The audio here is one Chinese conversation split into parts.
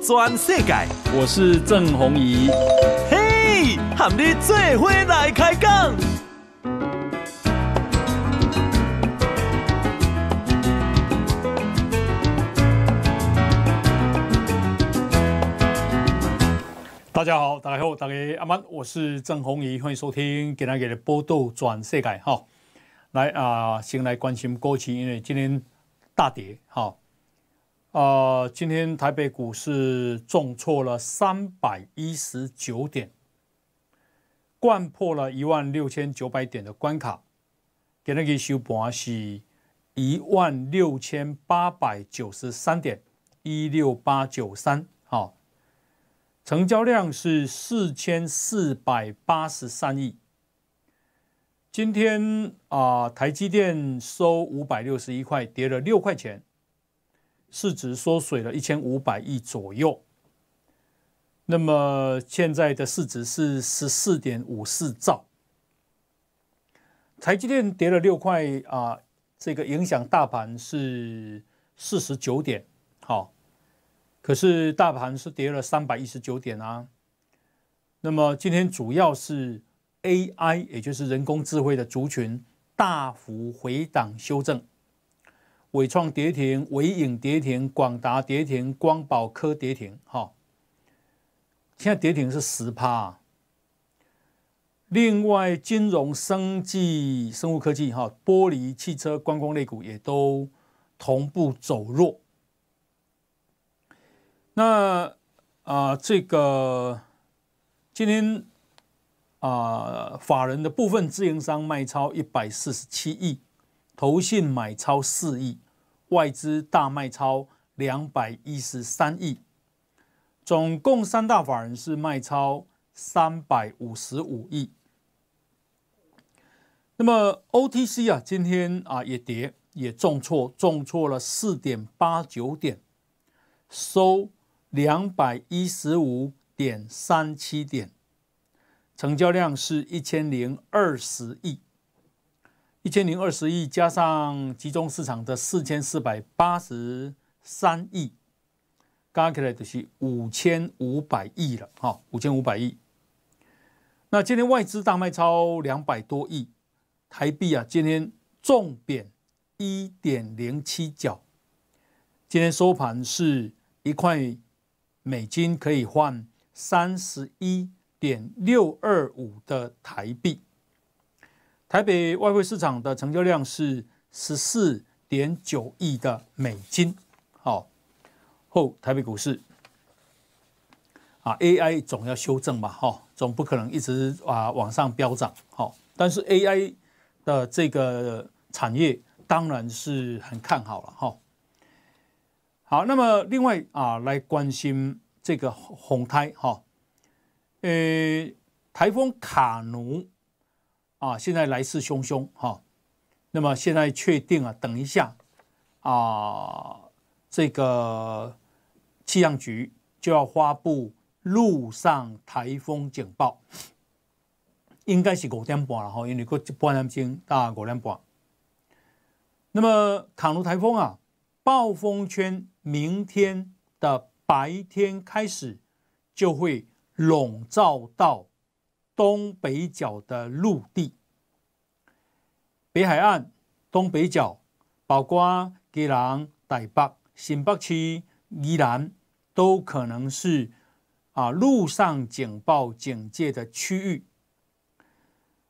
转世界，我是郑宏仪。嘿，和你最会来开讲。大家好，大家好，大家阿曼，我是郑宏仪，欢迎收听《给大给的波段转世界》哈。来啊，先来关心国市，因为今天大跌哈。啊，今天台北股市重挫了三百一十九点，贯破了一万六千九百点的关卡，今天个收盘是一万六千八百九十三点一六八九三，好，成交量是四千四百八十三亿。今天啊，台积电收五百六十一块，跌了六块钱。市值缩水了一千五百亿左右，那么现在的市值是十四点五四兆。台积电跌了六块啊，这个影响大盘是四十九点，好，可是大盘是跌了三百一十九点啊。那么今天主要是 AI，也就是人工智慧的族群大幅回档修正。伟创跌停，伟影跌停，广达跌停，光宝科跌停，哈，现在跌停是十趴。另外，金融、生技、生物科技，哈，玻璃、汽车、观光类股也都同步走弱。那啊，这个今天啊，法人的部分自营商卖超一百四十七亿。投信买超四亿，外资大卖超两百一十三亿，总共三大法人是卖超三百五十五亿。那么 O T C 啊，今天啊也跌，也重挫，重挫了四点八九点，收两百一十五点三七点，成交量是一千零二十亿。一千零二十亿加上集中市场的四千四百八十三亿，加起来就是五千五百亿了。哈，五千五百亿。那今天外资大卖超两百多亿台币啊！今天重点一点零七角，今天收盘是一块美金可以换三十一点六二五的台币。台北外汇市场的成交量是十四点九亿的美金，好，后台北股市，啊，AI 总要修正嘛，哈，总不可能一直啊往上飙涨，好，但是 AI 的这个产业当然是很看好了，哈，好，那么另外啊，来关心这个洪台哈，呃，台风卡奴啊，现在来势汹汹哈，那么现在确定啊，等一下啊，这个气象局就要发布陆上台风警报，应该是五点半了哈，因为过半点钟到五点半。那么，卡努台风啊，暴风圈明天的白天开始就会笼罩到。东北角的陆地、北海岸、东北角、宝瓜、吉朗、台北、新北区、宜兰，都可能是啊，陆上警报警戒的区域。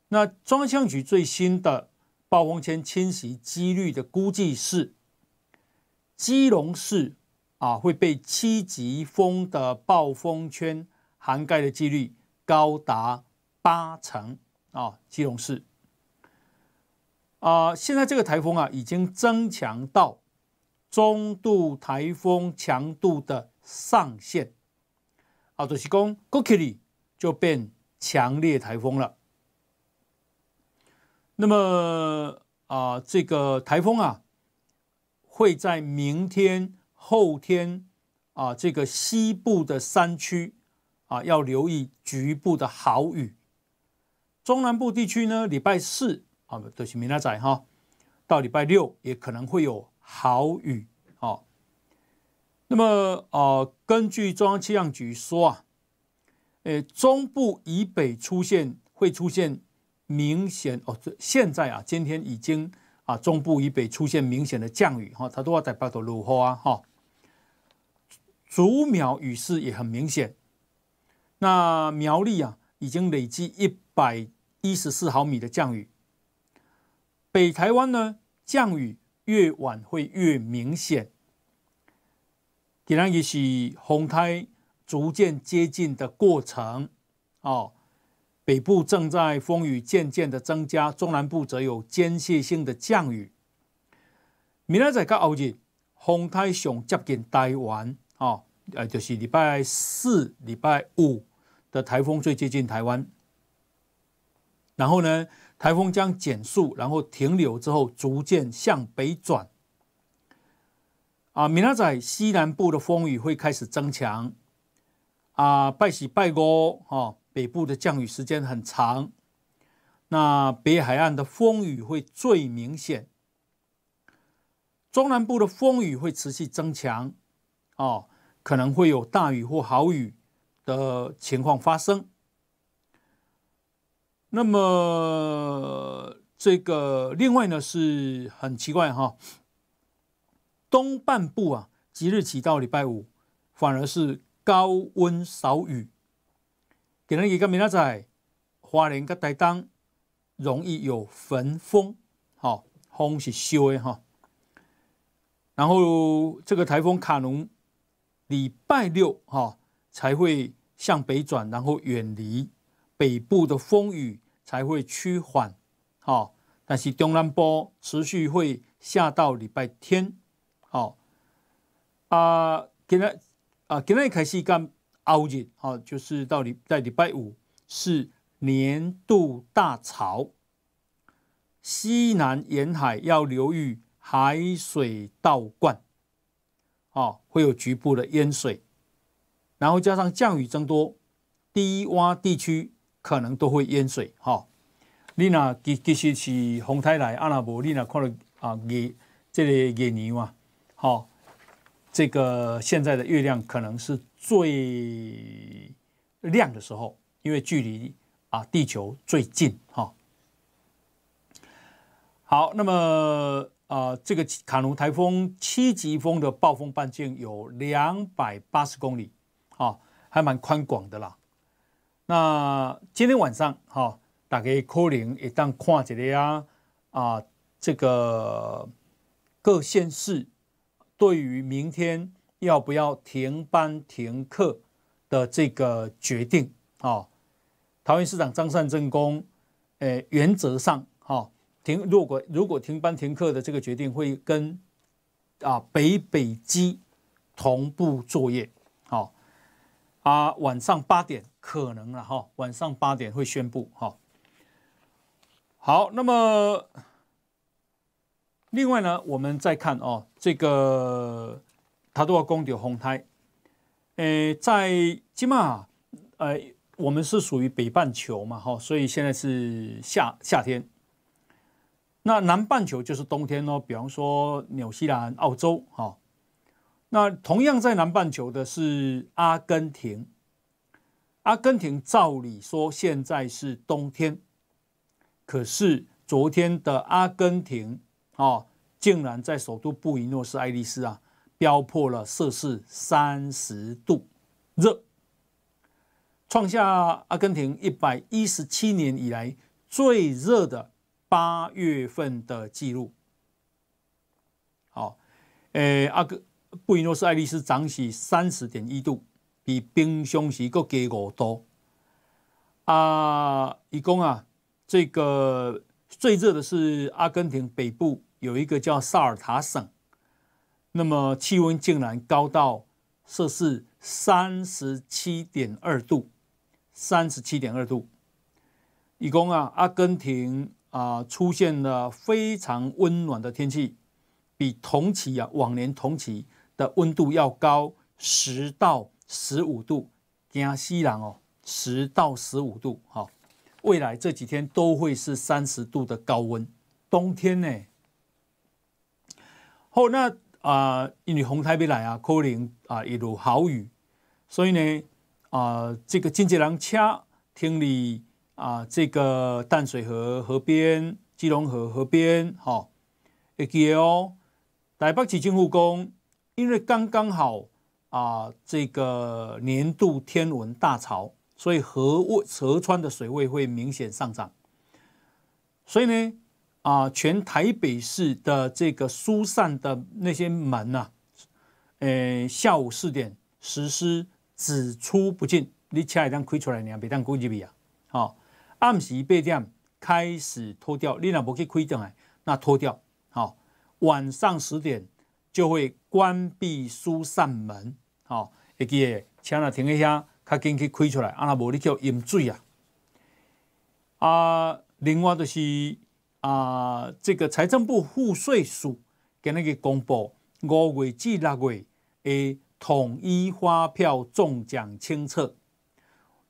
那气象局最新的暴风圈侵袭几率的估计是，基隆市啊会被七级风的暴风圈涵盖的几率高达。八成啊，基隆市啊，现在这个台风啊，已经增强到中度台风强度的上限，啊，就是讲 Gokil 就变强烈台风了。那么啊，这个台风啊，会在明天、后天啊，这个西部的山区啊，要留意局部的好雨。中南部地区呢，礼拜四啊，都是明仔仔哈，到礼拜六也可能会有好雨哦。那么啊，根据中央气象局说啊，诶，中部以北出现会出现明显哦，现在啊，今天已经啊，中部以北出现明显的降雨哈，它都要在八斗鲁后啊哈，竹苗雨势也很明显。那苗栗啊，已经累计一百。一十四毫米的降雨，北台湾呢降雨越晚会越明显，当然也是洪台逐渐接近的过程哦。北部正在风雨渐渐的增加，中南部则有间歇性的降雨。明天再加后日洪台上接近台湾哦，呃，就是礼拜四、礼拜五的台风最接近台湾。然后呢，台风将减速，然后停留之后，逐渐向北转。啊，米拉仔西南部的风雨会开始增强。啊，拜喜拜哥，哈，北部的降雨时间很长。那北海岸的风雨会最明显。中南部的风雨会持续增强，哦，可能会有大雨或豪雨的情况发生。那么这个另外呢是很奇怪哈，东半部啊即日起到礼拜五反而是高温少雨，给人一个明仔在华莲跟台东容易有焚风，好风是修的哈。然后这个台风卡农礼拜六哈才会向北转，然后远离北部的风雨。才会趋缓，好，但是中南波持续会下到礼拜天，好，啊，今日啊，今日开始干凹日，好，就是到礼在礼拜五是年度大潮，西南沿海要流域海水倒灌，哦，会有局部的淹水，然后加上降雨增多，低洼地区。可能都会淹水哈。你那其其实是红太来，阿那伯，你那看到啊月，这个月牛啊，好，这个现在的月亮可能是最亮的时候，因为距离啊地球最近哈。好，那么啊，这个卡努台风七级风的暴风半径有两百八十公里啊，还蛮宽广的啦。那今天晚上，哈，大家可能也当看一下啊，这个各县市对于明天要不要停班停课的这个决定啊。桃园市长张善政公，诶，原则上，哈，停如果如果停班停课的这个决定会跟啊北北基同步作业，好啊，晚上八点。可能了哈，晚上八点会宣布哈。好，那么另外呢，我们再看哦，这个他都要攻牛红台，呃，在今嘛，呃，我们是属于北半球嘛，哈，所以现在是夏夏天。那南半球就是冬天哦，比方说纽西兰、澳洲哈。那同样在南半球的是阿根廷。阿根廷照理说现在是冬天，可是昨天的阿根廷哦，竟然在首都布宜诺斯艾利斯啊，飙破了摄氏三十度，热，创下阿根廷一百一十七年以来最热的八月份的记录。好，诶，阿根布宜诺斯艾利斯涨起三十点一度。比冰箱时更加五度啊！一共啊，这个最热的是阿根廷北部有一个叫萨尔塔省，那么气温竟然高到摄氏三十七点二度，三十七点二度。一共啊，阿根廷啊出现了非常温暖的天气，比同期啊往年同期的温度要高十到。十五度，惊西南哦，十到十五度好，未来这几天都会是三十度的高温。冬天呢？好，那啊，因为洪台未来啊，可能啊一路好雨，所以呢啊，这个金节郎恰听你啊，这个淡水河河边、基隆河河边好，会记得哦。台北市政务工，因为刚刚好。啊，这个年度天文大潮，所以河位、河川的水位会明显上涨。所以呢，啊，全台北市的这个疏散的那些门呐，呃，下午四点实施只出不进，你吃一单亏出来，你别当工具币啊。好，暗时八点开始脱掉，你哪不去亏进来？那脱掉。好，晚上十点就会关闭疏散门。吼，会记诶，车若停一遐，较紧去开出来，啊，若无你叫淹水啊！啊，另外就是啊，这个财政部赋税署今那个公布五月至六月诶统一发票中奖清册，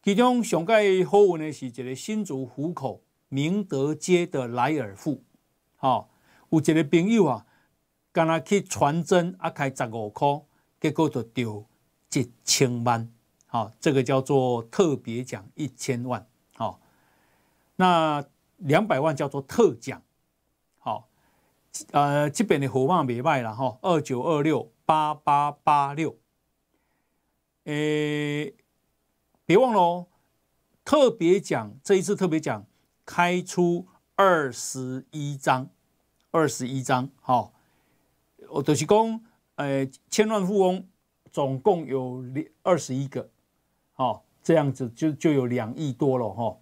其中上届好运的是一个新竹湖口明德街的来尔富，吼，有一个朋友啊，干若去传真啊，开十五块。结果就丢一千万，好，这个叫做特别奖一千万，好，那两百万叫做特奖，好，呃，这边的伙伴别卖了哈，二九二六八八八六，诶，别忘了，哦，特别奖这一次特别奖开出二十一张，二十一张，好，我就是讲。诶，千万富翁总共有二十一个，哦，这样子就就有两亿多了哈。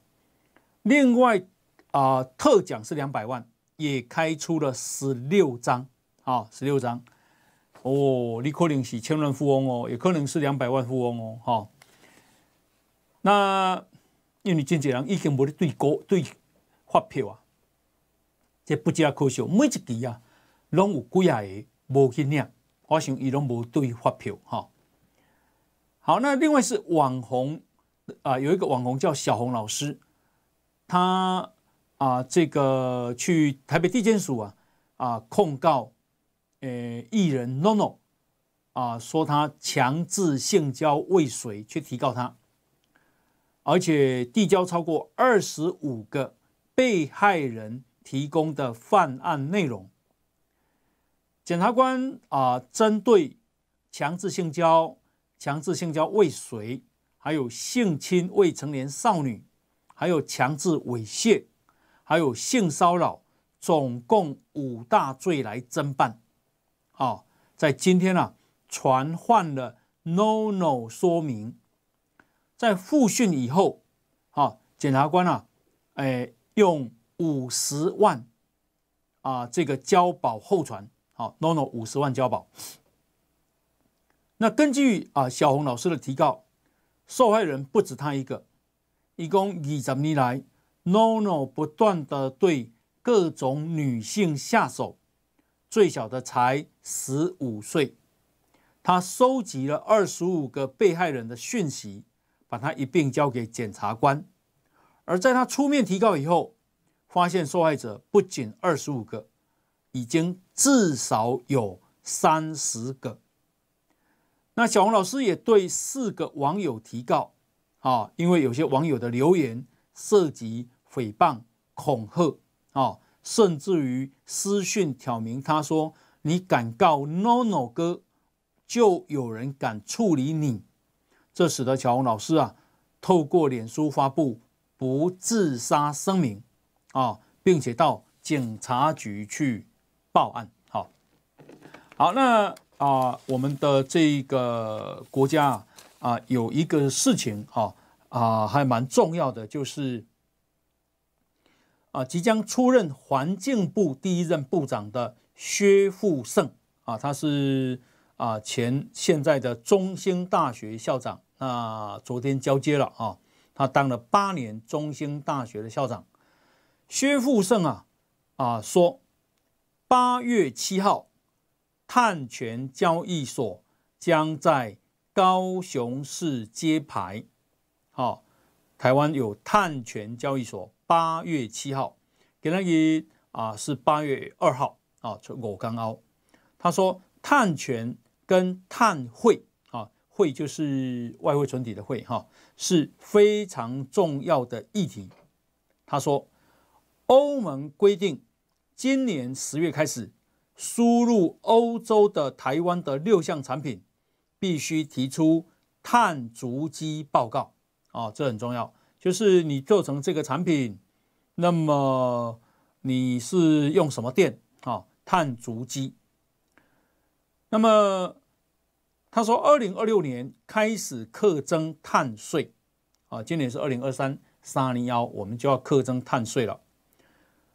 另外啊，特奖是两百万，也开出了十六张啊，十六张哦，你可能是千万富翁哦，也可能是两百万富翁哦，哈。那因为经济人已经冇得对国对发票啊，这不加可惜，每一期啊，拢有几啊个无经验。我想伊龙无对发票，哈，好，那另外是网红啊，有一个网红叫小红老师，他啊，这个去台北地检署啊啊控告呃艺人 NONO 啊，说他强制性交未遂，去提告他，而且递交超过二十五个被害人提供的犯案内容。检察官啊，针对强制性交、强制性交未遂，还有性侵未成年少女，还有强制猥亵，还有性骚扰，总共五大罪来侦办啊。在今天啊，传唤了 No No 说明，在复讯以后啊，检察官啊，哎，用五十万啊这个交保候传。NoNo 五十万交保。那根据啊小红老师的提告，受害人不止他一个。一共二十年来，NoNo 不断的对各种女性下手，最小的才十五岁。他收集了二十五个被害人的讯息，把他一并交给检察官。而在他出面提告以后，发现受害者不仅二十五个，已经。至少有三十个。那小红老师也对四个网友提告啊，因为有些网友的留言涉及诽谤、恐吓啊，甚至于私讯挑明他说：“你敢告 NONO 哥，就有人敢处理你。”这使得小红老师啊，透过脸书发布不自杀声明啊，并且到警察局去。报案，好，好，那啊，我们的这个国家啊，有一个事情啊啊，还蛮重要的，就是啊，即将出任环境部第一任部长的薛富盛啊，他是啊前现在的中兴大学校长，那昨天交接了啊，他当了八年中兴大学的校长，薛富盛啊啊说。八月七号，碳权交易所将在高雄市揭牌。好，台湾有碳权交易所。八月七号，给那个啊是八月二号啊，我刚凹。他说，碳权跟碳汇啊，汇就是外汇存底的汇哈，是非常重要的议题。他说，欧盟规定。今年十月开始，输入欧洲的台湾的六项产品，必须提出碳足迹报告。啊，这很重要，就是你做成这个产品，那么你是用什么电啊？碳足迹。那么他说，二零二六年开始课征碳税，啊，今年是二零二三三零幺，我们就要课征碳税了。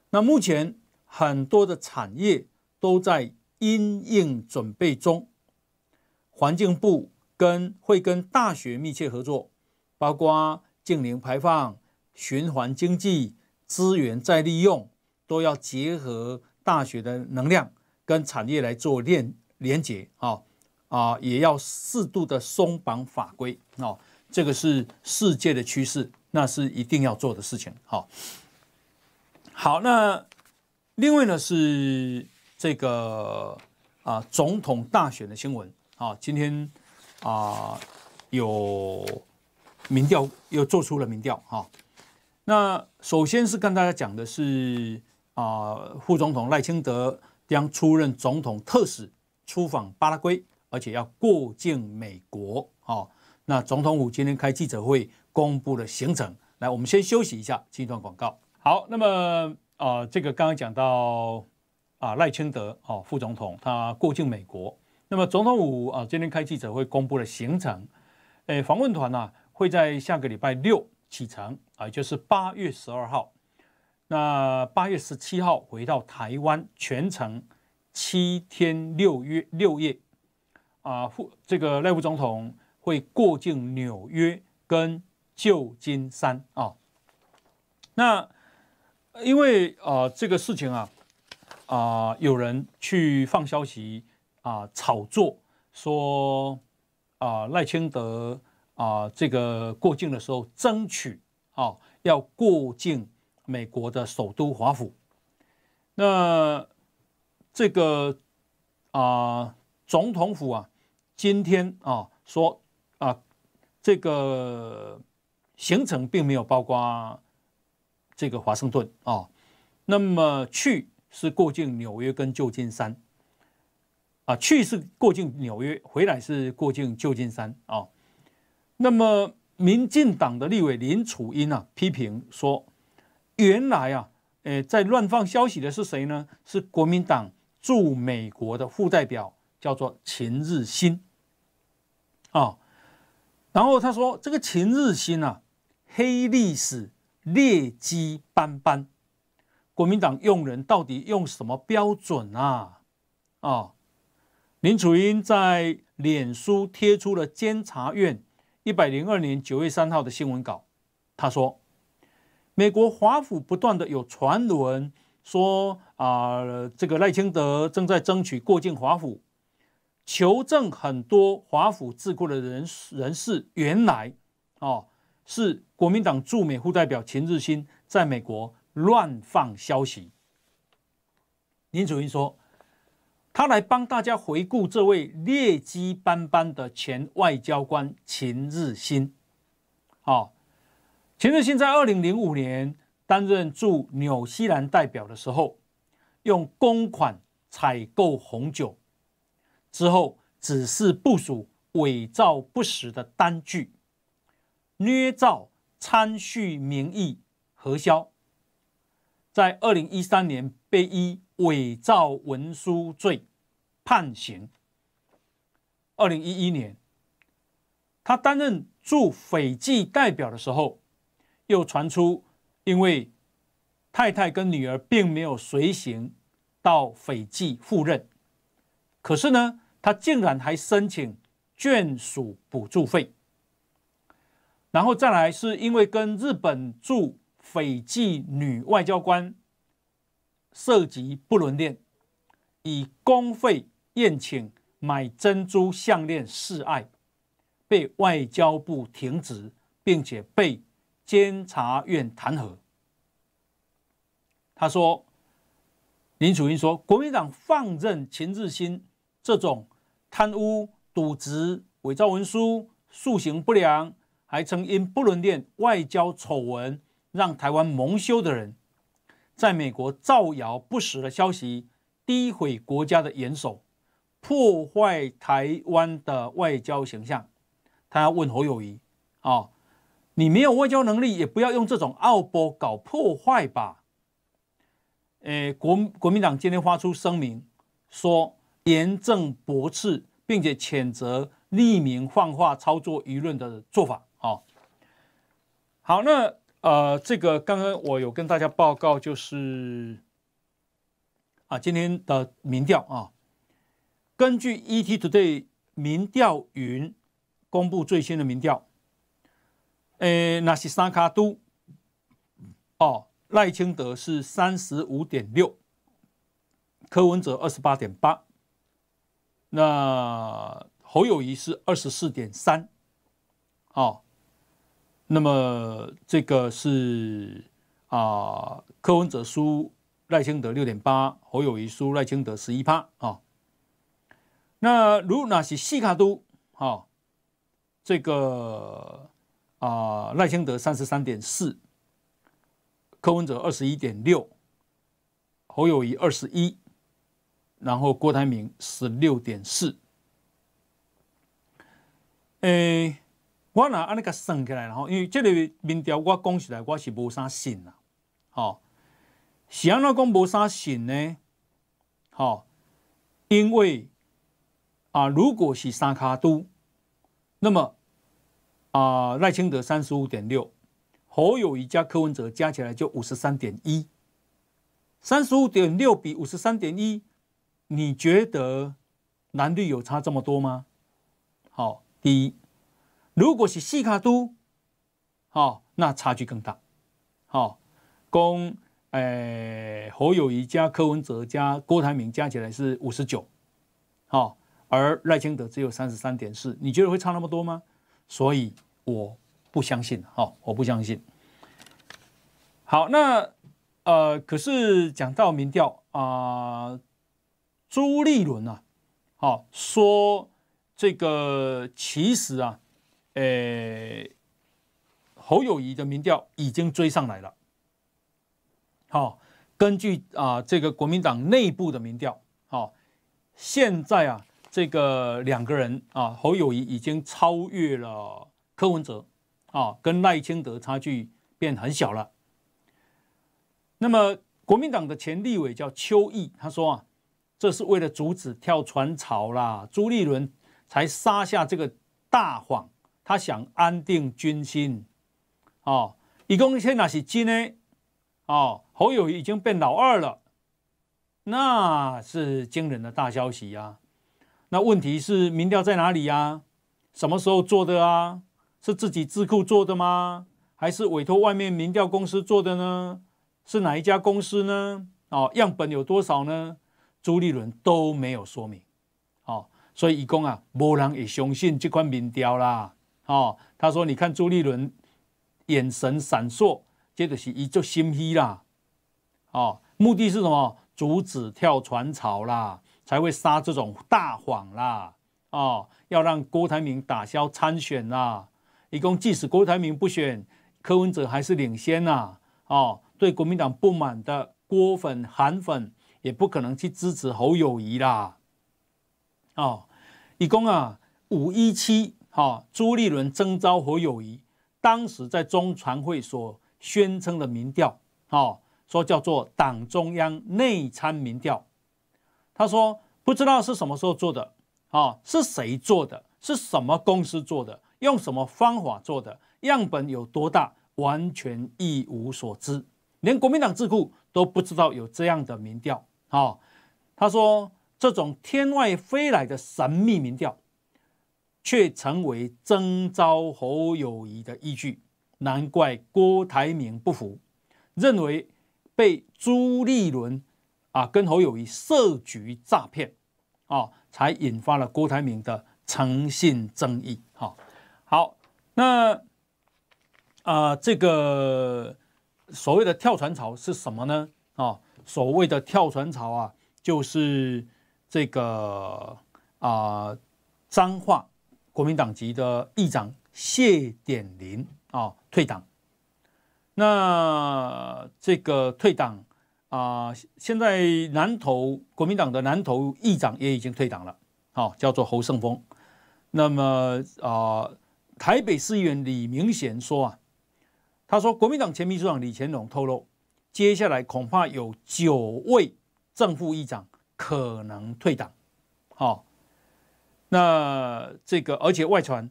那目前。很多的产业都在因应准备中，环境部跟会跟大学密切合作，包括净零排放、循环经济、资源再利用，都要结合大学的能量跟产业来做链连接啊啊，也要适度的松绑法规啊，这个是世界的趋势，那是一定要做的事情。好，好那。另外呢是这个啊总统大选的新闻啊，今天啊有民调又做出了民调哈。那首先是跟大家讲的是啊副总统赖清德将出任总统特使出访巴拉圭，而且要过境美国啊。那总统府今天开记者会公布了行程，来我们先休息一下，进一段广告。好，那么。啊，这个刚刚讲到啊，赖清德哦，副总统他过境美国。那么，总统府啊，今天开记者会公布了行程，诶，访问团呢会在下个礼拜六启程啊，就是八月十二号。那八月十七号回到台湾，全程七天六月六夜啊。副这个赖副总统会过境纽约跟旧金山啊。那。因为啊，这个事情啊，啊，有人去放消息啊，炒作说啊，赖清德啊，这个过境的时候争取啊，要过境美国的首都华府。那这个啊，总统府啊，今天啊，说啊，这个行程并没有包括。这个华盛顿啊，那么去是过境纽约跟旧金山，啊，去是过境纽约，回来是过境旧金山啊。那么民进党的立委林楚英啊，批评说，原来啊，诶，在乱放消息的是谁呢？是国民党驻美国的副代表，叫做秦日新，啊。然后他说，这个秦日新啊，黑历史。劣迹斑斑，国民党用人到底用什么标准啊？啊！林楚英在脸书贴出了监察院一百零二年九月三号的新闻稿，他说：美国华府不断的有传闻说啊，这个赖清德正在争取过境华府，求证很多华府智库的人人士原来哦。是国民党驻美副代表秦日新在美国乱放消息。林主云说，他来帮大家回顾这位劣迹斑斑的前外交官秦日新。好，秦日新在二零零五年担任驻纽西兰代表的时候，用公款采购红酒，之后只是部署伪造不实的单据。捏造参叙名义核销，在二零一三年被以伪造文书罪判刑。二零一一年，他担任驻斐济代表的时候，又传出因为太太跟女儿并没有随行到斐济赴任，可是呢，他竟然还申请眷属补助费。然后再来，是因为跟日本驻斐济女外交官涉及不伦恋，以公费宴请、买珍珠项链示爱，被外交部停职，并且被监察院弹劾。他说：“林楚英说，国民党放任秦志新这种贪污、渎职、伪造文书、素行不良。”还曾因不伦店外交丑闻让台湾蒙羞的人，在美国造谣不实的消息，诋毁国家的元守，破坏台湾的外交形象。他要问侯友谊啊，你没有外交能力，也不要用这种傲波搞破坏吧？诶，国国民党今天发出声明，说严正驳斥，并且谴责匿名放话操作舆论的做法。好，那呃，这个刚刚我有跟大家报告，就是啊，今天的民调啊，根据 ETtoday 民调云公布最新的民调，呃，纳西沙卡都哦，赖清德是三十五点六，柯文哲二十八点八，那侯友谊是二十四点三，哦。那么这个是啊，柯文哲输赖清德六点八，侯友谊输赖清德十一趴啊。那如那是西卡都啊，这个啊赖清德三十三点四，柯文哲二十一点六，侯友谊二十一，然后郭台铭十六点四，诶。我若安尼甲算起来然吼，因为这个民调我讲起来我是无啥信啦，哦，是安怎讲无啥信呢？哦，因为啊，如果是三卡都，那么啊，赖清德三十五点六，侯友谊加柯文哲加起来就五十三点一，三十五点六比五十三点一，你觉得蓝绿有差这么多吗？好，第一。如果是西卡都，好，那差距更大。好，公诶，侯友谊加柯文哲加郭台铭加起来是五十九，好，而赖清德只有三十三点四，你觉得会差那么多吗？所以我不相信，好，我不相信。好，那，呃，可是讲到民调啊，朱立伦啊，好，说这个其实啊。呃，侯友谊的民调已经追上来了。好，根据啊这个国民党内部的民调，好，现在啊这个两个人啊，侯友谊已经超越了柯文哲，啊，跟赖清德差距变很小了。那么，国民党的前立委叫邱毅，他说啊，这是为了阻止跳船潮啦，朱立伦才撒下这个大谎。他想安定军心，哦，义工现在是真的，哦，侯友已经变老二了，那是惊人的大消息呀。那问题是民调在哪里呀？什么时候做的啊？是自己智库做的吗？还是委托外面民调公司做的呢？是哪一家公司呢？哦，样本有多少呢？朱立伦都没有说明，哦，所以义工啊，没人会相信这款民调啦。哦，他说：“你看朱立伦眼神闪烁，接着是一就心虚啦。哦，目的是什么？阻止跳船潮啦，才会撒这种大谎啦。哦，要让郭台铭打消参选啦。一共，即使郭台铭不选，柯文哲还是领先呐。哦，对国民党不满的郭粉、韩粉也不可能去支持侯友谊啦。哦，一共啊，五一七。”啊，朱立伦征召和友谊，当时在中传会所宣称的民调，啊，说叫做党中央内参民调。他说不知道是什么时候做的，啊，是谁做的，是什么公司做的，用什么方法做的，样本有多大，完全一无所知，连国民党智库都不知道有这样的民调。啊，他说这种天外飞来的神秘民调。却成为征召侯友谊的依据，难怪郭台铭不服，认为被朱立伦啊跟侯友谊设局诈骗啊，才引发了郭台铭的诚信争议。啊，好，那啊，这个所谓的跳船潮是什么呢？啊，所谓的跳船潮啊，就是这个啊脏话。国民党籍的议长谢点林啊退党，那这个退党啊，现在南投国民党的南投议长也已经退党了，好，叫做侯胜峰。那么啊，台北市议员李明贤说啊，他说国民党前秘书长李乾隆透露，接下来恐怕有九位正副议长可能退党，好。那这个，而且外传，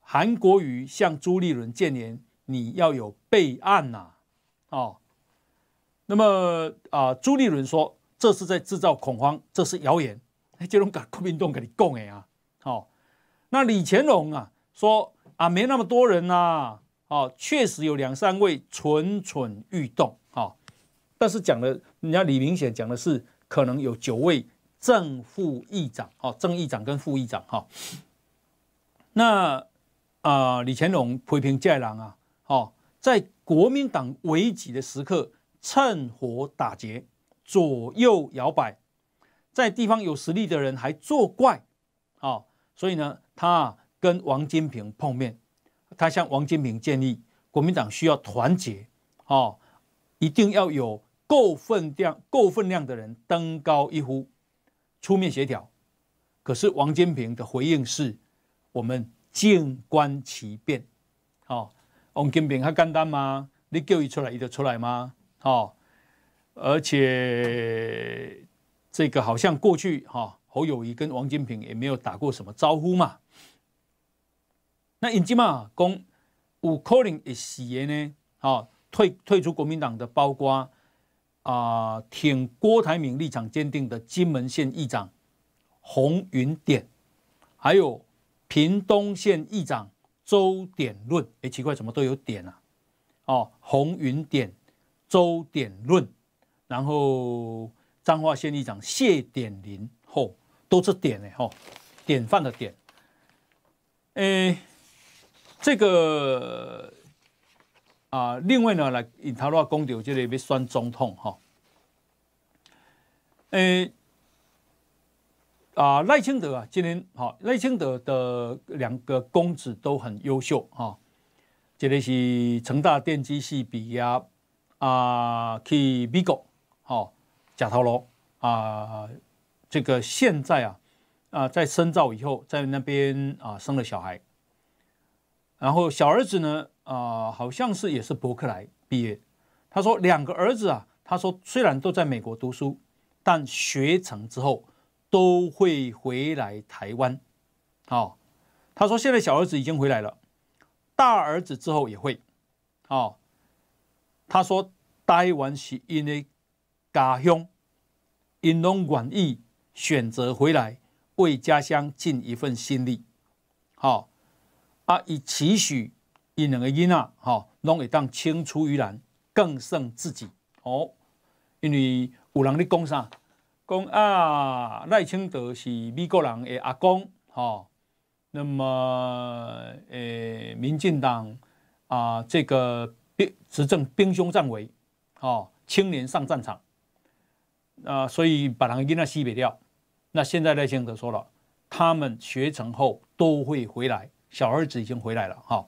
韩国瑜向朱立伦建言，你要有备案呐，哦，那么啊，朱立伦说这是在制造恐慌，这是谣言，杰龙搞运动给你供哎啊，哦，那李乾隆啊说啊没那么多人呐，哦，确实有两三位蠢蠢欲动，哦，但是讲的，人家李明显讲的是可能有九位。正副议长，哦，正议长跟副议长，哈，那啊，李乾隆裴平、介琅啊，哦，在国民党危急的时刻，趁火打劫，左右摇摆，在地方有实力的人还作怪，哦，所以呢，他跟王金平碰面，他向王金平建议，国民党需要团结，哦，一定要有够分量、够分量的人登高一呼。出面协调，可是王金平的回应是：我们静观其变。哦，王金平还简单吗？你叫一出来，一就出来吗？哦，而且这个好像过去哈，侯友谊跟王金平也没有打过什么招呼嘛。那尹金嘛，讲，有可能会死业呢。哦，退退出国民党的包瓜。啊，挺郭台铭立场坚定的金门县议长洪云典，还有屏东县议长周典论，哎，奇怪，怎么都有点啊？哦，洪云典、周典论，然后彰化县议长谢典林，嚯，都是点嘞，嚯，典范的点。哎，这个。啊，另外呢，来以他的话讲，叫叫做选总统哈。诶，啊，赖清德啊，今年哈，赖清德的两个公子都很优秀哈。这个是成大电机系毕业啊，去美国，好，贾头罗啊，这个现在啊，啊，在深造以后，在那边啊，生了小孩。然后小儿子呢，啊，好像是也是伯克莱毕业。他说两个儿子啊，他说虽然都在美国读书，但学成之后都会回来台湾。哦，他说现在小儿子已经回来了，大儿子之后也会。哦，他说台湾是因为家乡，因龙愿意选择回来，为家乡尽一份心力。好。啊，以期许伊两个囡仔吼，拢会当青出于蓝，更胜自己哦。因为有人咧讲啥，讲啊赖清德是美国人诶阿公，哦，那么诶民进党啊，这个兵执政兵凶战危，哦，青年上战场，啊，所以把人囡仔西北掉。那现在赖清德说了，他们学成后都会回来。小儿子已经回来了哈。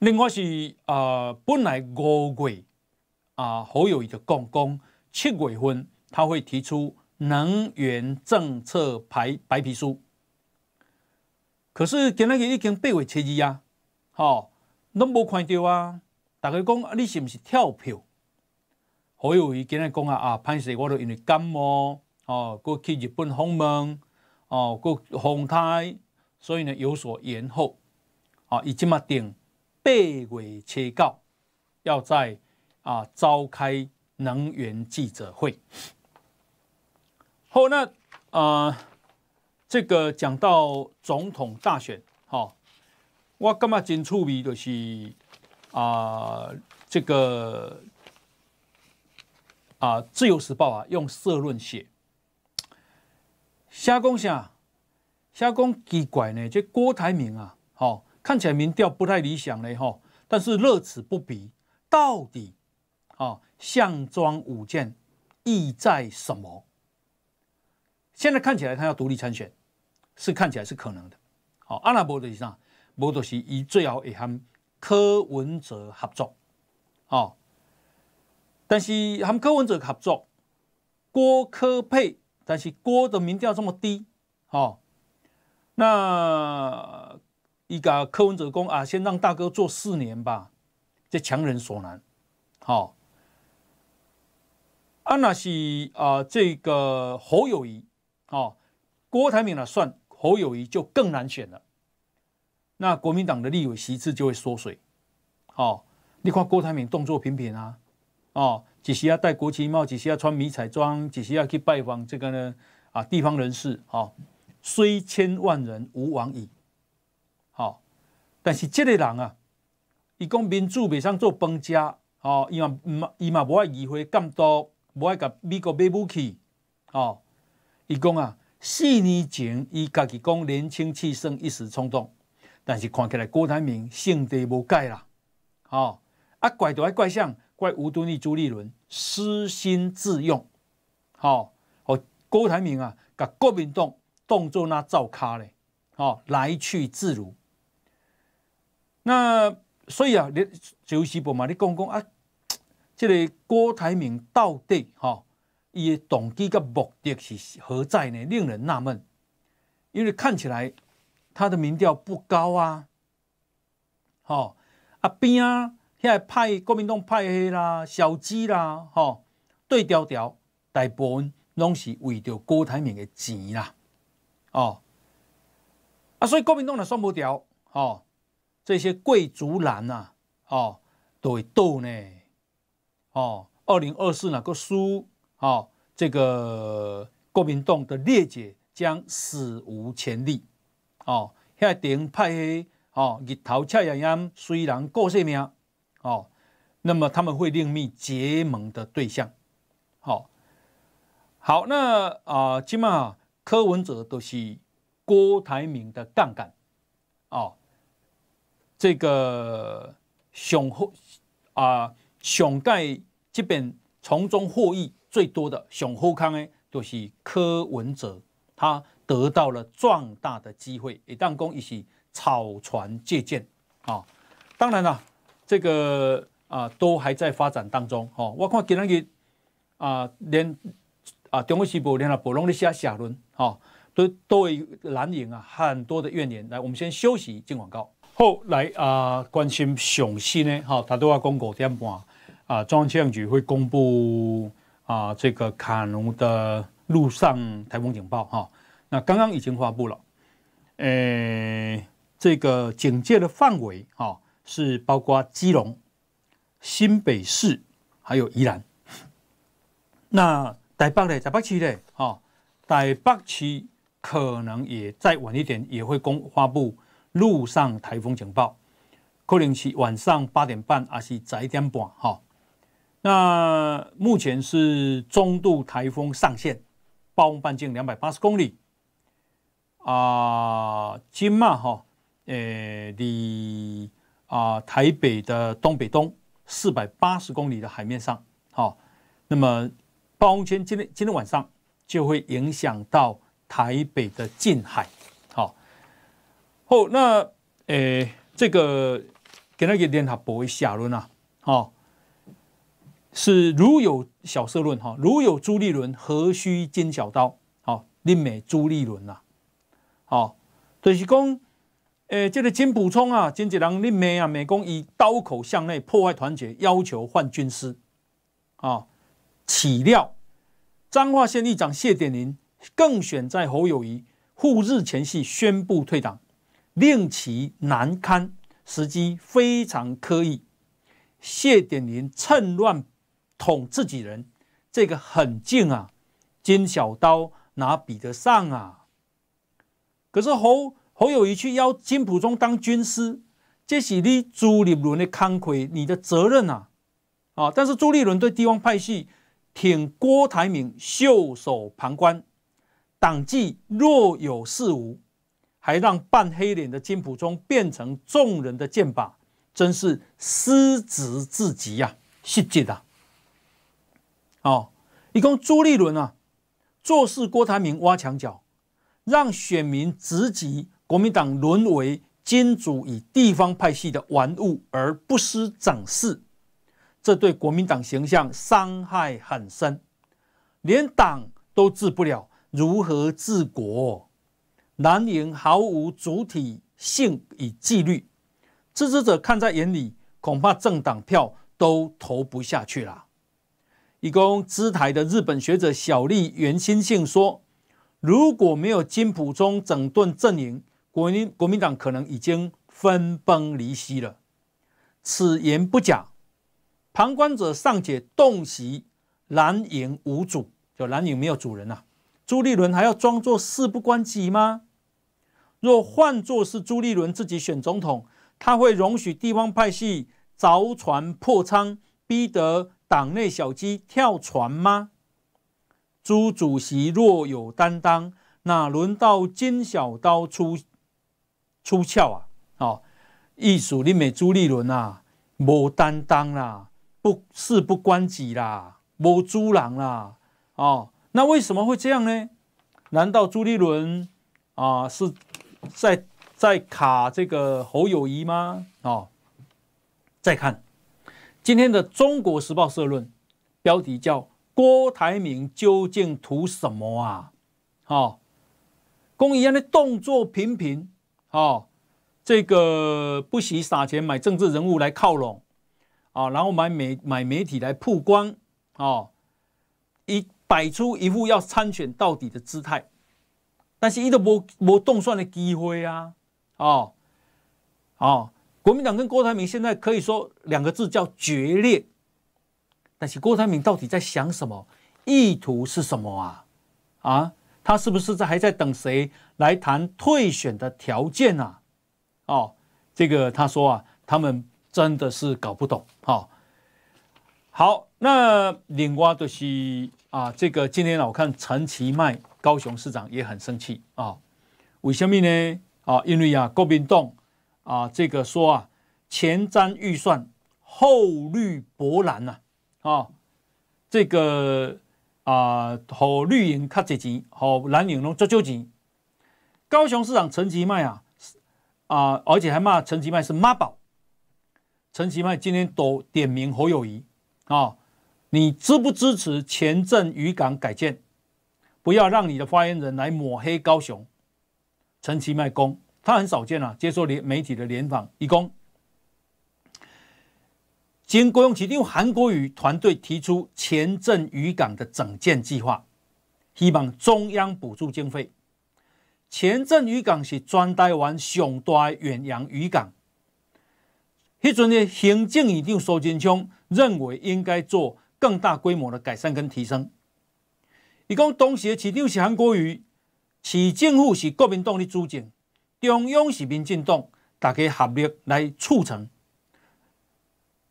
另外是呃，本来五月啊，侯友谊的公公七月份他会提出能源政策白白皮书。可是今天已经八月七日啊，哈，拢无看到啊。大家讲啊，你是不是跳票？侯友谊跟人讲啊啊，潘石，我都因为感冒哦，过去日本访问哦，过红太。所以呢，有所延后，啊，已经嘛定八月七号，要在啊召开能源记者会。后那啊，这个讲到总统大选，好，我感觉真趣味就是啊，这个啊，《自由时报》啊，用社论写，瞎公想。瞎讲奇怪呢？这郭台铭啊，哦，看起来民调不太理想嘞，哦，但是乐此不疲。到底，哦，项庄舞剑意在什么？现在看起来他要独立参选，是看起来是可能的。好，阿拉伯的是啥？波多是以最后会和柯文哲合作，哦，但是和柯文哲合作，郭柯配，但是郭的民调这么低，哦。那一个柯文哲公啊，先让大哥做四年吧，这强人所难。好，啊那是啊这个侯友谊，哦，郭台铭来算侯友谊就更难选了。那国民党的立委席次就会缩水。哦，你看郭台铭动作频频啊，哦，只需要戴国旗帽，只需要穿迷彩装，只需要去拜访这个呢啊地方人士。哦。虽千万人无往矣，好，但是这个人啊，伊讲民主未成做崩家，哦，伊嘛，伊嘛无爱议会监督，无爱甲美国买武器，哦，伊讲啊，四年前伊家己讲年轻气盛一时冲动，但是看起来郭台铭性地无改啦，哦，啊怪就怪相，怪吴敦义朱立伦私心自用，好，哦，郭台铭啊，甲国民党。动作那造咖嘞，哦，来去自如。那所以啊，你就是不嘛，你讲讲啊，这个郭台铭到底哈，伊的动机甲目的是何在呢？令人纳闷。因为看起来他的民调不高啊，哦，啊边啊，现在派国民党派黑啦，小鸡啦，哈对调调，大部分拢是为着郭台铭的钱啦。哦，啊，所以国民党的算不掉哦，这些贵族男呐，哦，都会斗呢，哦，二零二四哪个输？哦，这个国民党的列解将史无前例，哦，一顶派黑，哦，日头赤洋洋，虽然过性命，哦，那么他们会另觅结盟的对象，好，好，那啊，今嘛。柯文哲都是郭台铭的杠杆哦，这个熊后啊熊盖这边从中获益最多的熊后康呢，都是柯文哲，他得到了壮大的机会。一旦公也是草船借箭啊，当然了，这个啊都还在发展当中哦，我看今日啊连啊中国时报联合报弄在写评论。好，都都为蓝营啊，很多的怨言。来，我们先休息，进广告。后来啊，关心详细呢，哈，他都要公告点半啊。中央气象局会公布啊，这个卡努的陆上台风警报哈。那刚刚已经发布了，呃，这个警戒的范围哈，是包括基隆、新北市还有宜兰。那台北呢？台北市呢？哈。在北区可能也再晚一点也会公发布陆上台风警报，可能七晚上八点半还是十一点半哈。那目前是中度台风上线，暴风半径两百八十公里啊，今嘛哈，诶，离啊台北的东北东四百八十公里的海面上，好，那么暴风圈今天今天晚上。就会影响到台北的近海，好，后那诶，这个给那个电台驳一下论啊，好，是如有小社论哈，如有朱立伦何须金小刀？好，林美朱立伦呐，好，就是讲诶，这个金补充啊，经纪人你美啊，美工以刀口向内破坏团结，要求换军师啊，岂料。彰化县立长谢点林更选在侯友谊赴日前夕宣布退党，令其难堪，时机非常刻意。谢点林趁乱捅自己人，这个很劲啊，金小刀哪比得上啊？可是侯侯友谊去邀金普忠当军师，这是你朱立伦的慷魁，你的责任啊！啊，但是朱立伦对地方派系。挺郭台铭袖手旁观，党纪若有似无，还让扮黑脸的金普中变成众人的箭靶，真是失职至极啊！失节啊！哦，一共朱立伦啊，做事郭台铭挖墙脚，让选民直击国民党沦为金主与地方派系的玩物，而不失长势。这对国民党形象伤害很深，连党都治不了，如何治国？南言毫无主体性与纪律，支持者看在眼里，恐怕政党票都投不下去了。以公支台的日本学者小笠原新幸说：“如果没有金普中整顿阵营，国民国民党可能已经分崩离析了。”此言不假。旁观者尚且洞悉，蓝营无主，就蓝营没有主人啦。朱立伦还要装作事不关己吗？若换作是朱立伦自己选总统，他会容许地方派系凿船破仓，逼得党内小鸡跳船吗？朱主席若有担当，哪轮到金小刀出出鞘啊？哦，艺术你美朱立伦啊，无担当啦。不事不关己啦，摸猪郎啦，哦，那为什么会这样呢？难道朱立伦啊是在在卡这个侯友谊吗？哦，再看今天的《中国时报》社论，标题叫《郭台铭究竟图什么啊》？哦，龚仪安的动作频频，哦，这个不惜撒钱买政治人物来靠拢。啊，然后买媒买媒体来曝光，哦，一摆出一副要参选到底的姿态，但是一个搏搏动算的机会啊，哦哦，国民党跟郭台铭现在可以说两个字叫决裂，但是郭台铭到底在想什么，意图是什么啊？啊，他是不是在还在等谁来谈退选的条件啊？哦，这个他说啊，他们。真的是搞不懂哈。好，那另外就是啊，这个今天我看陈其迈高雄市长也很生气啊。为什么呢？啊，因为啊，郭民栋啊，这个说啊，前瞻预算后绿博蓝呐啊，这个啊，和绿营卡多钱，和蓝营拢足少钱。高雄市长陈其迈啊，啊，而且还骂陈其迈是妈宝。陈其迈今天都点名侯友谊啊，你支不支持前镇渔港改建？不要让你的发言人来抹黑高雄。陈其迈攻，他很少见啊，接受联媒体的联访，一攻。经郭永奇利用韩国语团队提出前镇渔港的整建计划，希望中央补助经费。前镇渔港是专大湾、熊大远洋渔港。迄阵的行政院长苏贞昌认为应该做更大规模的改善跟提升。伊讲当时的市长是韩国瑜，市政府是国民党主政，中央是民进党，大家合力来促成。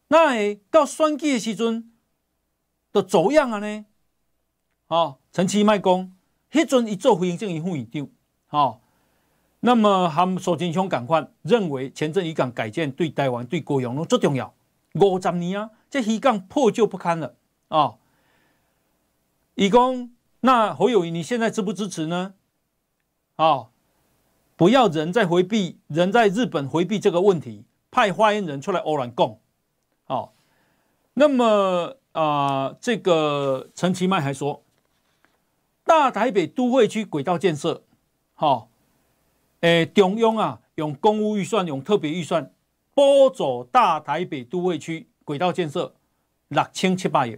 那到选举的时阵，都怎样了呢？哦，陈其迈讲，迄阵伊做行政院副院长，哦。那么他们苏金雄感款认为，前阵乙港改建对台湾、对国营拢最重要。五十年啊，这乙港破旧不堪了啊！乙公，那侯友谊，你现在支不支持呢？好，不要人在回避，人在日本回避这个问题，派发言人出来偶然供。好，那么啊，这个陈其迈还说，大台北都会区轨道建设好。诶，中央啊，用公务预算、用特别预算，拨走大台北都会区轨道建设六千七百亿。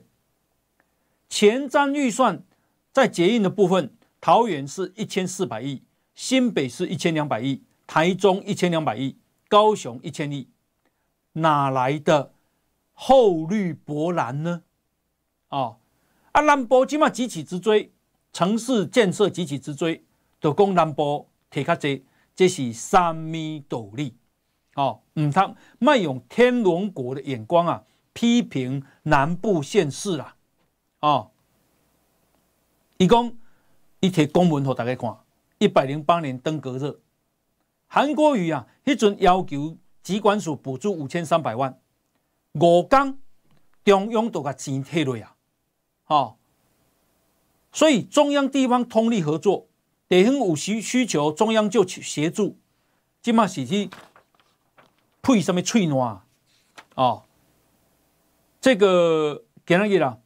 前瞻预算在结印的部分，桃园是一千四百亿，新北是一千两百亿，台中一千两百亿，高雄一千亿，哪来的厚绿薄蓝呢？啊，啊，南部起码几起直追，城市建设几起直追，就讲南博提卡济。这是三米斗笠，哦，唔通卖用天龙国的眼光啊，批评南部县市啦，哦，伊讲伊提公文给大家看，一百零八年登革热，韩国瑜啊，迄阵要求机管署补助五千三百万，五讲中央都甲钱摕落呀，哦，所以中央地方通力合作。地方有需需求，中央就去协助。即嘛是去配什么取暖啊？哦，这个今日啦，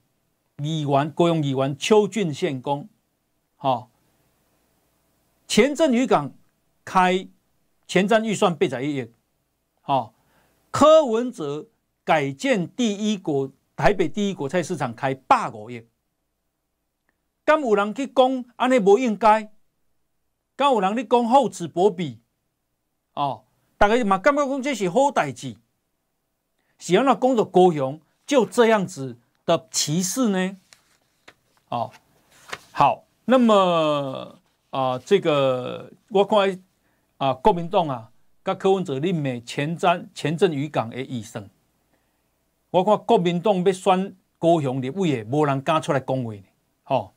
议员国用议员邱俊宪讲，好，前瞻渔港开前瞻预算八宰一亿，哦，柯文哲改建第一国台北第一国菜市场开百五亿，敢有人去讲安尼无应该？敢有人咧讲厚此薄彼，哦，大家嘛感觉讲这是好代志，是安那讲到高雄就这样子的歧视呢？哦，好，那么啊，这个我看啊，国民党啊，甲柯文哲恁美前瞻前阵渔港的医生，我看国民党要选高雄立委的，无人敢出来讲话呢，吼。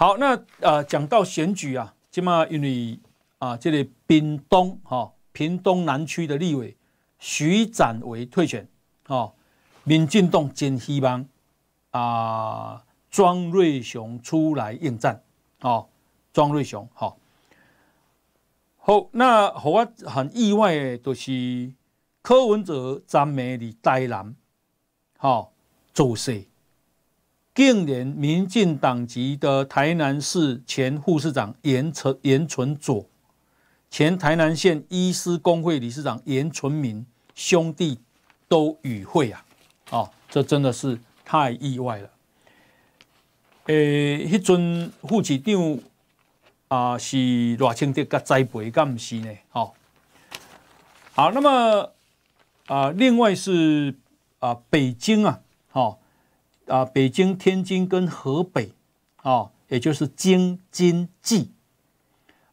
好，那呃，讲到选举啊，今嘛因为啊，这里屏东哈屏东南区的立委徐展维退选，哦，民进党真希望啊庄瑞雄出来应战，哦，庄瑞雄，好，好，那我很意外的就是柯文哲赞美你台南，哦，做事。近年，民进党籍的台南市前副市长严存严存左、前台南县医师工会理事长严存明兄弟都与会啊！哦，这真的是太意外了。诶，迄阵副市长啊是罗庆德栽培，干不是呢？哦，好，那么啊，另外是啊，北京啊，好。啊，北京、天津跟河北，啊，也就是京津冀，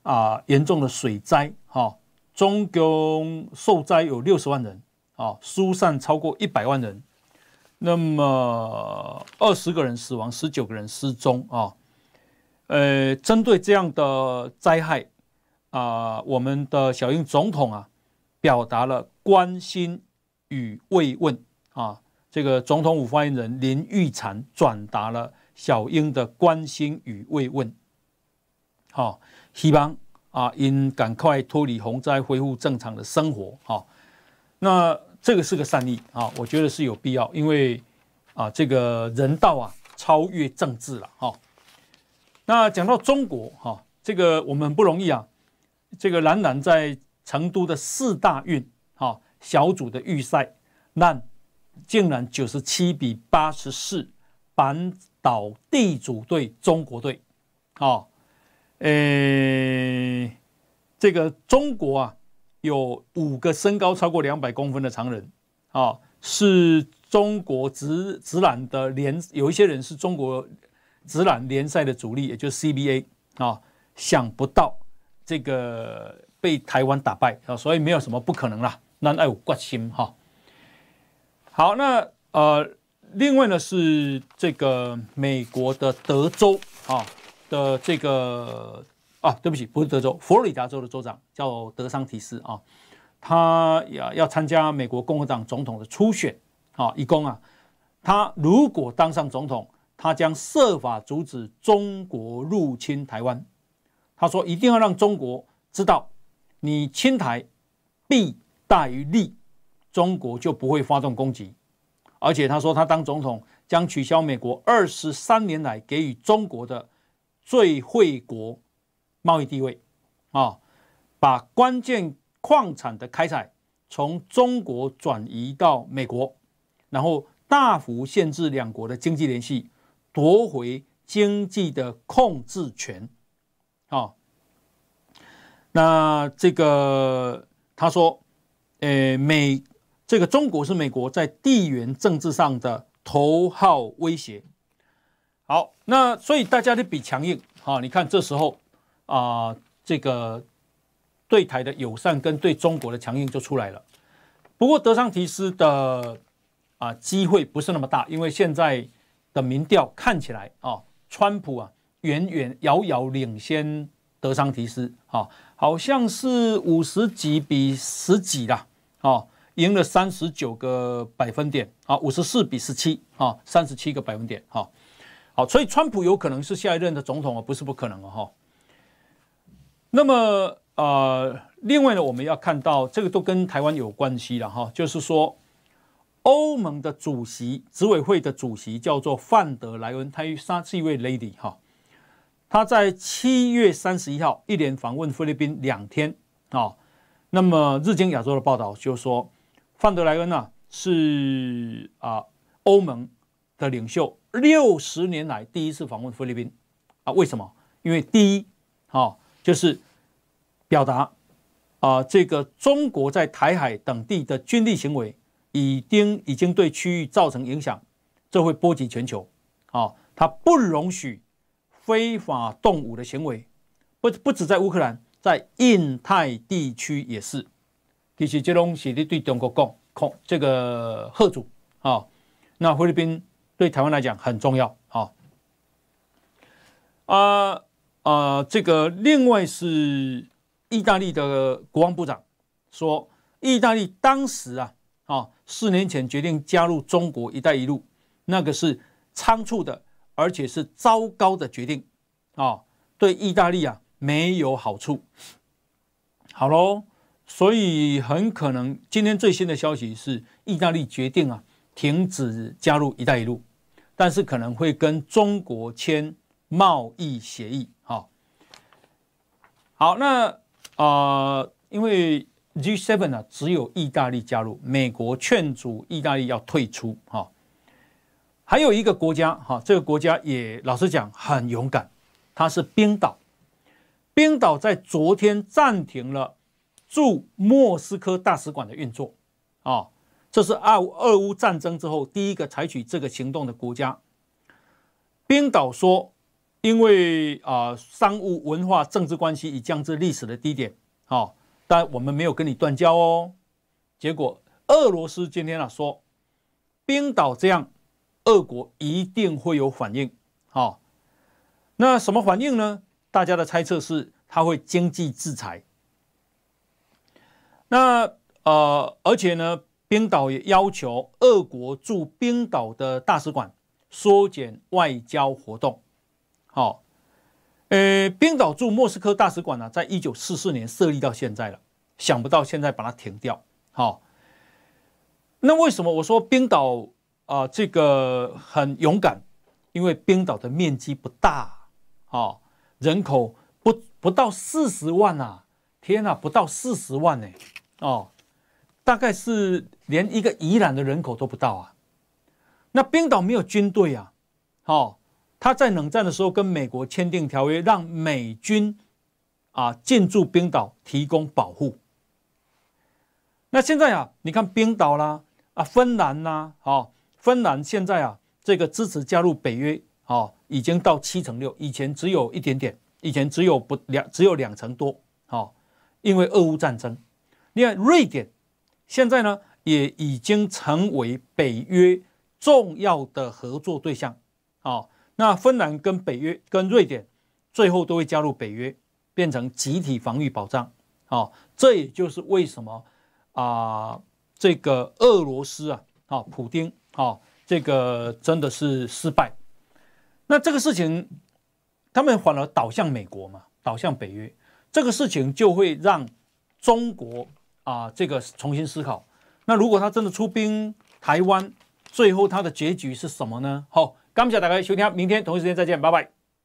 啊，严重的水灾，哈，中共受灾有六十万人，啊，疏散超过一百万人，那么二十个人死亡，十九个人失踪，啊，呃，针对这样的灾害，啊，我们的小英总统啊，表达了关心与慰问，啊。这个总统府发言人林玉婵转达了小英的关心与慰问。好，希望啊，因赶快脱离洪灾，恢复正常的生活。好，那这个是个善意啊，我觉得是有必要，因为啊，这个人道啊，超越政治了。哈，那讲到中国哈，这个我们不容易啊。这个男篮在成都的四大运哈小组的预赛那。竟然九十七比八十四，扳倒地主队中国队，哦，呃，这个中国啊，有五个身高超过两百公分的常人，啊，是中国直直男的联，有一些人是中国直男联赛的主力，也就是 CBA，啊，想不到这个被台湾打败，啊，所以没有什么不可能啦，那爱有挂心，哈。好，那呃，另外呢是这个美国的德州啊的这个啊，对不起，不是德州，佛罗里达州的州长叫德桑提斯啊，他要要参加美国共和党总统的初选啊，一共啊，他如果当上总统，他将设法阻止中国入侵台湾。他说一定要让中国知道，你侵台弊大于利。中国就不会发动攻击，而且他说他当总统将取消美国二十三年来给予中国的最惠国贸易地位，啊，把关键矿产的开采从中国转移到美国，然后大幅限制两国的经济联系，夺回经济的控制权，啊，那这个他说，诶美。这个中国是美国在地缘政治上的头号威胁。好，那所以大家都比强硬啊！你看这时候啊，这个对台的友善跟对中国的强硬就出来了。不过德桑提斯的啊机会不是那么大，因为现在的民调看起来啊，川普啊远远遥遥领先德桑提斯啊，好像是五十几比十几啦啊。赢了三十九个百分点啊，五十四比十七啊，三十七个百分点哈，好，所以川普有可能是下一任的总统啊，不是不可能哈。那么呃，另外呢，我们要看到这个都跟台湾有关系了哈，就是说欧盟的主席执委会的主席叫做范德莱恩，他三是一位 lady 哈，他在七月三十一号一连访问菲律宾两天啊，那么日经亚洲的报道就说。范德莱恩呢是啊，欧盟的领袖，六十年来第一次访问菲律宾啊？为什么？因为第一，啊，就是表达啊，这个中国在台海等地的军力行为已经已经对区域造成影响，这会波及全球啊。他不容许非法动武的行为，不不止在乌克兰，在印太地区也是。其实这拢是你对中国讲，讲这个贺主啊。那菲律宾对台湾来讲很重要啊。啊啊，这个另外是意大利的国防部长说，意大利当时啊啊四年前决定加入中国“一带一路”，那个是仓促的，而且是糟糕的决定啊，对意大利啊没有好处。好喽。所以很可能今天最新的消息是，意大利决定啊停止加入“一带一路”，但是可能会跟中国签贸易协议。哈，好，那啊，因为 G7 呢只有意大利加入，美国劝阻意大利要退出。哈，还有一个国家哈，这个国家也老实讲很勇敢，它是冰岛。冰岛在昨天暂停了。驻莫斯科大使馆的运作，啊，这是乌俄乌战争之后第一个采取这个行动的国家。冰岛说，因为啊，商务、文化、政治关系已降至历史的低点，好，但我们没有跟你断交哦。结果，俄罗斯今天啊说，冰岛这样，俄国一定会有反应，好，那什么反应呢？大家的猜测是，他会经济制裁。那呃，而且呢，冰岛也要求俄国驻冰岛的大使馆缩减外交活动。好，呃，冰岛驻莫斯科大使馆呢，在一九四四年设立到现在了，想不到现在把它停掉。好，那为什么我说冰岛啊，这个很勇敢？因为冰岛的面积不大，好，人口不不到四十万呐，天啊，不到四十万呢。哦，大概是连一个伊朗的人口都不到啊。那冰岛没有军队啊，哦，他在冷战的时候跟美国签订条约，让美军啊进驻冰岛提供保护。那现在啊，你看冰岛啦，啊，芬兰啦，哦，芬兰现在啊这个支持加入北约啊，已经到七成六，以前只有一点点，以前只有不两只有两成多，哦，因为俄乌战争。你看，瑞典现在呢也已经成为北约重要的合作对象啊。那芬兰跟北约跟瑞典最后都会加入北约，变成集体防御保障啊。这也就是为什么啊，这个俄罗斯啊啊，普京啊，这个真的是失败。那这个事情，他们反而倒向美国嘛，倒向北约。这个事情就会让中国。啊，这个重新思考。那如果他真的出兵台湾，最后他的结局是什么呢？好，刚谢打开收听，明天同一时间再见，拜拜。